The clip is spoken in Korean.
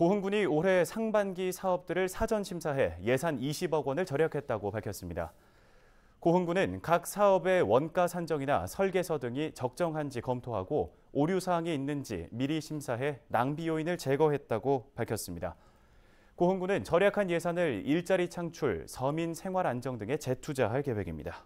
고흥군이 올해 상반기 사업들을 사전 심사해 예산 20억 원을 절약했다고 밝혔습니다. 고흥군은 각 사업의 원가 산정이나 설계서 등이 적정한지 검토하고 오류 사항이 있는지 미리 심사해 낭비 요인을 제거했다고 밝혔습니다. 고흥군은 절약한 예산을 일자리 창출, 서민 생활 안정 등에 재투자할 계획입니다.